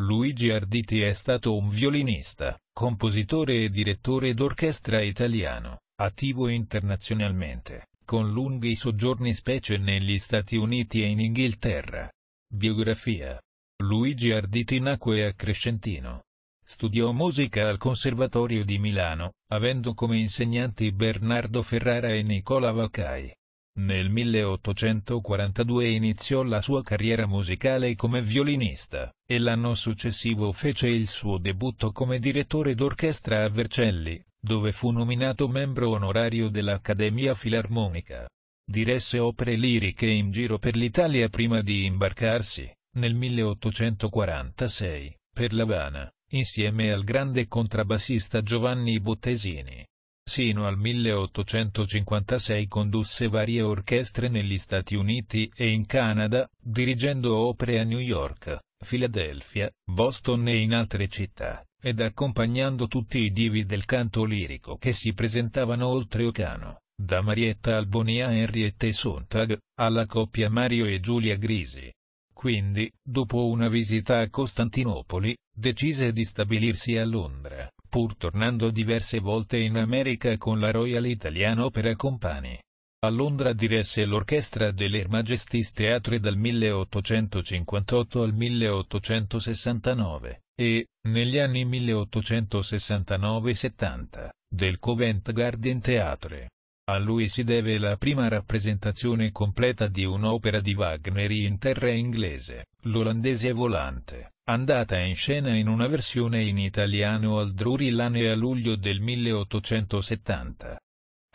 Luigi Arditi è stato un violinista, compositore e direttore d'orchestra italiano, attivo internazionalmente, con lunghi soggiorni specie negli Stati Uniti e in Inghilterra. Biografia Luigi Arditi nacque a Crescentino. Studiò musica al Conservatorio di Milano, avendo come insegnanti Bernardo Ferrara e Nicola Vaccai. Nel 1842 iniziò la sua carriera musicale come violinista, e l'anno successivo fece il suo debutto come direttore d'orchestra a Vercelli, dove fu nominato membro onorario dell'Accademia Filarmonica. Diresse opere liriche in giro per l'Italia prima di imbarcarsi, nel 1846, per l'Avana, insieme al grande contrabbassista Giovanni Bottesini. Sino al 1856 condusse varie orchestre negli Stati Uniti e in Canada, dirigendo opere a New York, Filadelfia, Boston e in altre città, ed accompagnando tutti i divi del canto lirico che si presentavano oltre Ocano, da Marietta Alboni a Henriette Sontag, alla coppia Mario e Giulia Grisi. Quindi, dopo una visita a Costantinopoli, decise di stabilirsi a Londra pur tornando diverse volte in America con la Royal Italian Opera Company. A Londra diresse l'orchestra dell'Air Majesty's Theatre dal 1858 al 1869, e, negli anni 1869-70, del Covent Garden Theatre. A lui si deve la prima rappresentazione completa di un'opera di Wagner in terra inglese, l'olandese volante, andata in scena in una versione in italiano al Drury Lane a luglio del 1870.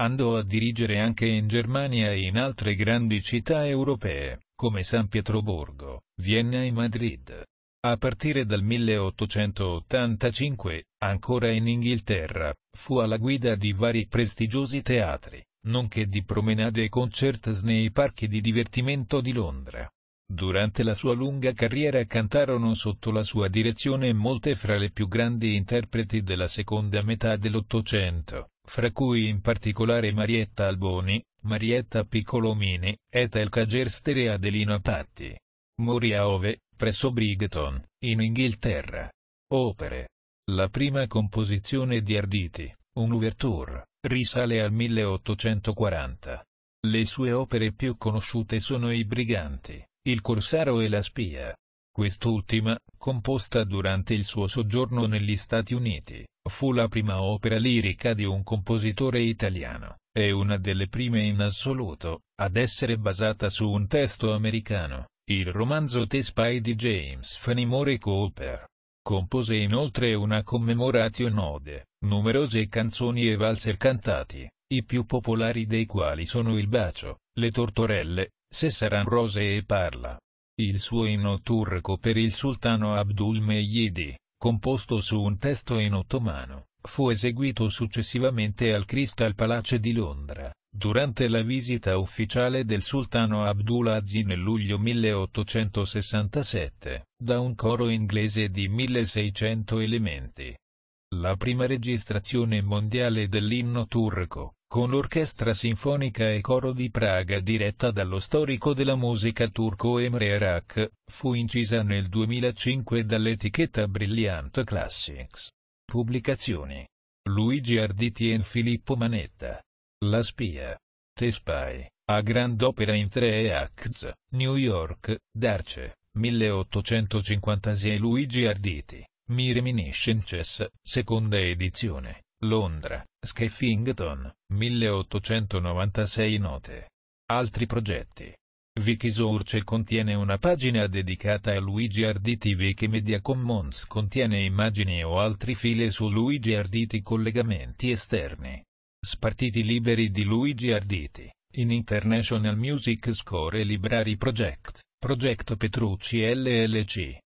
Andò a dirigere anche in Germania e in altre grandi città europee, come San Pietroburgo, Vienna e Madrid. A partire dal 1885, Ancora in Inghilterra, fu alla guida di vari prestigiosi teatri, nonché di promenade e concerts nei parchi di divertimento di Londra. Durante la sua lunga carriera cantarono sotto la sua direzione molte fra le più grandi interpreti della seconda metà dell'Ottocento, fra cui in particolare Marietta Alboni, Marietta Piccolomini, Ethel Cagerster e Adelina Patti. Morì a Ove, presso Brighton, in Inghilterra. Opere la prima composizione di Arditi, un'ouverture, risale al 1840. Le sue opere più conosciute sono I Briganti, Il Corsaro e La Spia. Quest'ultima, composta durante il suo soggiorno negli Stati Uniti, fu la prima opera lirica di un compositore italiano, e una delle prime in assoluto, ad essere basata su un testo americano, il romanzo The Spy di James Fenimore Cooper. Compose inoltre una commemoration ode, numerose canzoni e valzer cantati, i più popolari dei quali sono Il Bacio, Le Tortorelle, Se saran rose e Parla. Il suo inno turco per il sultano Abdul Mejidi, composto su un testo in ottomano, fu eseguito successivamente al Crystal Palace di Londra. Durante la visita ufficiale del sultano Abdulaziz nel luglio 1867, da un coro inglese di 1600 elementi. La prima registrazione mondiale dell'inno turco, con l'orchestra sinfonica e coro di Praga diretta dallo storico della musica turco Emre Arak, fu incisa nel 2005 dall'etichetta Brilliant Classics. Pubblicazioni. Luigi Arditi e Filippo Manetta. La spia. The Spy, a grand'opera in tre acts, New York, Darce, 1856 Luigi Arditi, Mireminiscences, seconda edizione, Londra, Skeffington, 1896 Note. Altri progetti. Wikisource contiene una pagina dedicata a Luigi Arditi Wikimedia Commons contiene immagini o altri file su Luigi Arditi collegamenti esterni Spartiti liberi di Luigi Arditi, in International Music Score e Library Project, Progetto Petrucci LLC.